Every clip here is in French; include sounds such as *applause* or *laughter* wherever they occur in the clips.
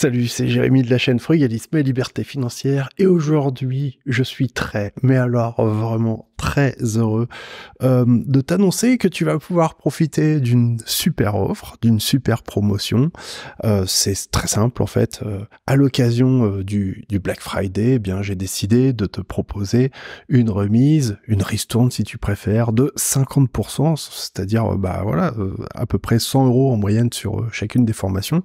Salut, c'est Jérémy de la chaîne Frugalisme et Liberté Financière et aujourd'hui je suis très, mais alors vraiment très heureux euh, de t'annoncer que tu vas pouvoir profiter d'une super offre, d'une super promotion. Euh, c'est très simple en fait. Euh, à l'occasion du, du, Black Friday, eh bien j'ai décidé de te proposer une remise, une ristourne si tu préfères, de 50%, c'est-à-dire bah voilà à peu près 100 euros en moyenne sur chacune des formations,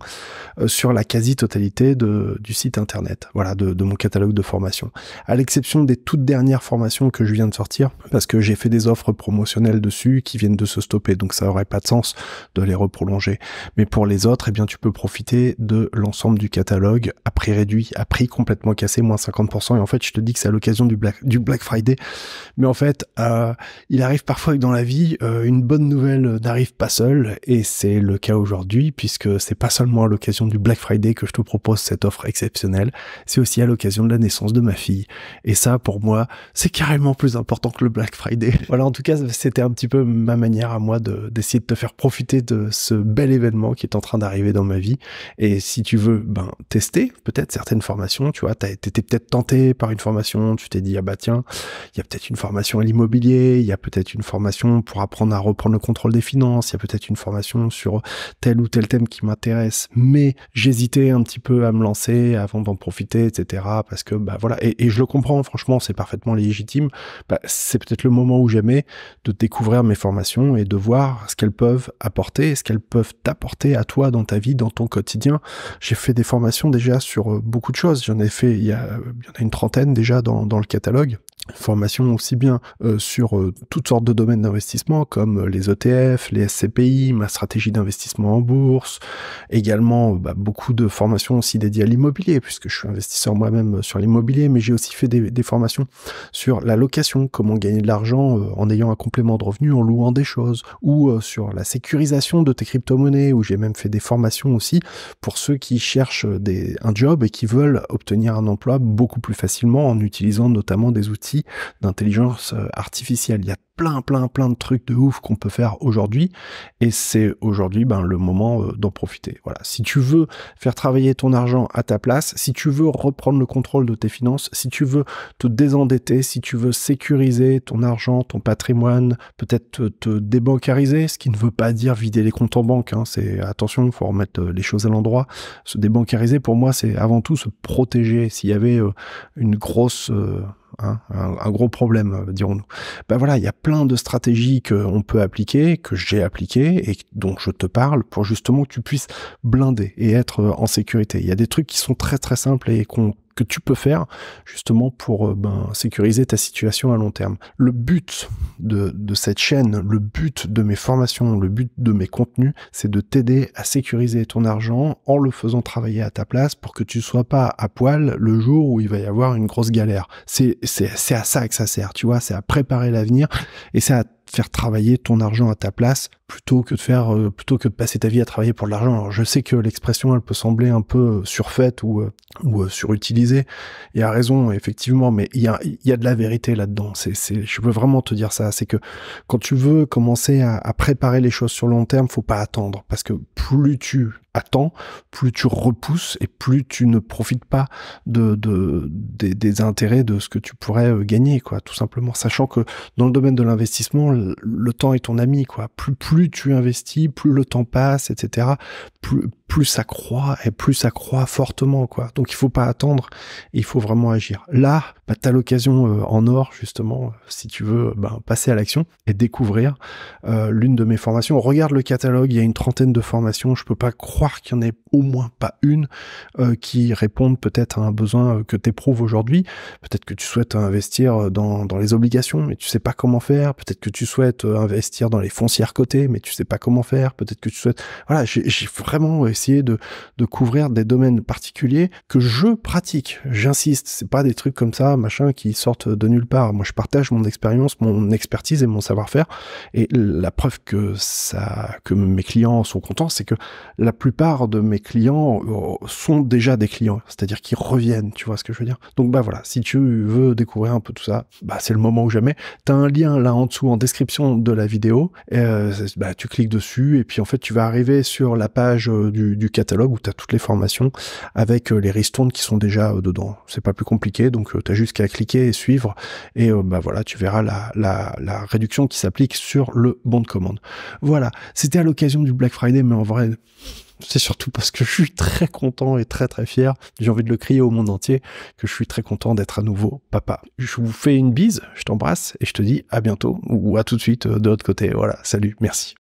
sur la quasi-totalité du site internet, voilà de, de mon catalogue de formations, à l'exception des toutes dernières formations que je viens de sortir parce que j'ai fait des offres promotionnelles dessus qui viennent de se stopper. Donc ça aurait pas de sens de les reprolonger. Mais pour les autres, eh bien, tu peux profiter de l'ensemble du catalogue à prix réduit, à prix complètement cassé, moins 50%. Et en fait, je te dis que c'est à l'occasion du Black, du Black Friday. Mais en fait, euh, il arrive parfois que dans la vie, euh, une bonne nouvelle n'arrive pas seule. Et c'est le cas aujourd'hui puisque c'est pas seulement à l'occasion du Black Friday que je te propose cette offre exceptionnelle. C'est aussi à l'occasion de la naissance de ma fille. Et ça, pour moi, c'est carrément plus important le Black Friday. *laughs* voilà, en tout cas, c'était un petit peu ma manière à moi d'essayer de, te faire profiter de ce bel événement qui est en train d'arriver dans ma vie. Et si tu veux, ben, tester peut-être certaines formations, tu vois, tu étais peut-être tenté par une formation, tu t'es dit, ah bah tiens, il y a peut-être une formation à l'immobilier, il y a peut-être une formation pour apprendre à reprendre le contrôle des finances, il y a peut-être une formation sur tel ou tel thème qui m'intéresse, mais j'hésitais un petit peu à me lancer avant d'en profiter, etc. Parce que, bah voilà, et, et je le comprends, franchement, c'est parfaitement légitime. Bah, c'est peut-être le moment ou jamais de découvrir mes formations et de voir ce qu'elles peuvent apporter, ce qu'elles peuvent t'apporter à toi dans ta vie, dans ton quotidien. J'ai fait des formations déjà sur euh, beaucoup de choses. J'en ai fait, il y, a, euh, une trentaine déjà dans le catalogue formation aussi bien euh, sur euh, toutes sortes de domaines d'investissement comme euh, les ETF, les SCPI, ma stratégie d'investissement en bourse, également bah, beaucoup de formations aussi dédiées à l'immobilier puisque je suis investisseur moi-même sur l'immobilier, mais j'ai aussi fait des, formations sur la location, comment gagner de l'argent en ayant un complément de revenu en louant des choses, ou sur la sécurisation de tes crypto-monnaies, où j'ai même fait des formations aussi pour ceux qui cherchent un job et qui veulent obtenir un emploi beaucoup plus facilement en utilisant notamment des outils d'intelligence euh, artificielle. y a plein, plein, plein de trucs de ouf qu'on peut faire aujourd'hui. Et c'est aujourd'hui ben, le moment euh, d'en profiter. Voilà. Si tu veux faire travailler ton argent à ta place, si tu veux reprendre le contrôle de tes finances, si tu veux te désendetter, si tu veux sécuriser ton argent, ton patrimoine, peut-être te, débancariser, ce qui ne veut pas dire vider les comptes en banque. Hein. C'est attention, faut remettre euh, les choses à l'endroit. Se débancariser, pour moi, c'est avant tout se protéger. S'il y avait euh, une grosse hein, un, gros problème, dirons-nous. Ben voilà, il y a plein de stratégies qu'on peut appliquer, que j'ai appliquées et dont je te parle pour justement que tu puisses blinder et être en sécurité. Il y a des trucs qui sont très très simples et qu'on que tu peux faire justement pour euh, ben, sécuriser ta situation à long terme. Le but de, de cette chaîne, le but de mes formations, le but de mes contenus, c'est de t'aider à sécuriser ton argent en le faisant travailler à ta place pour que tu sois pas à poil le jour où il va y avoir une grosse galère. C'est à ça que ça sert, tu vois, c'est à préparer l'avenir et c'est à faire travailler ton argent à ta place plutôt que de faire euh, plutôt que de passer ta vie à travailler pour l'argent. je sais que l'expression elle peut sembler un peu euh, surfaite ou, euh, surutilisée. ou y surutilisée et raison effectivement, mais il y a, y a de la vérité là-dedans. C'est c'est je veux vraiment te dire ça, c'est que quand tu veux commencer à, à, préparer les choses sur long terme, faut pas attendre parce que plus tu attends, plus tu repousses et plus tu ne profites pas de, des, intérêts de ce que tu pourrais euh, gagner, quoi, tout simplement. Sachant que dans le domaine de l'investissement, le, temps est ton ami, quoi. Plus, plus tu investis, plus le temps passe, etc. Plus, plus ça croît et plus ça croît fortement quoi. Donc il faut pas attendre, il faut vraiment agir. Là, bah, tu as l'occasion euh, en or justement euh, si tu veux euh, ben, passer à l'action et découvrir l'une de mes formations. Regarde le catalogue, il y a une trentaine de formations, je peux pas croire qu'il y en ait au moins pas une qui réponde peut-être à un besoin que tu éprouves aujourd'hui. Peut-être que tu souhaites investir dans, les obligations mais tu sais pas comment faire, peut-être que tu souhaites investir dans les foncières cotées mais tu sais pas comment faire, peut-être que tu souhaites voilà, j'ai vraiment de, couvrir des domaines particuliers que je pratique. J'insiste, c'est pas des trucs comme ça, machin, qui sortent de nulle part. Moi, je partage mon expérience, mon expertise et mon savoir-faire. Et la preuve que ça, que mes clients sont contents, c'est que la plupart de mes clients euh, sont déjà des clients, c'est-à-dire qu'ils reviennent. Tu vois ce que je veux dire Donc bah voilà, si tu veux découvrir un peu tout ça, bah c'est le moment ou jamais. T'as un lien là en dessous en description de la vidéo. Et, euh, bah, tu cliques dessus et puis en fait tu vas arriver sur la page euh, du du, catalogue où tu as toutes les formations avec euh, les ristournes qui sont déjà euh, dedans. C'est pas plus compliqué, donc euh, tu as juste qu'à cliquer et suivre, et bah voilà, tu verras la, la réduction qui s'applique sur le bon de commande. Voilà, c'était à l'occasion du Black Friday, mais en vrai, c'est surtout parce que je suis très content et très très fier, j'ai envie de le crier au monde entier, que je suis très content d'être à nouveau papa. Je vous fais une bise, je t'embrasse et je te dis à bientôt ou à tout de suite de l'autre côté. Voilà, salut, merci.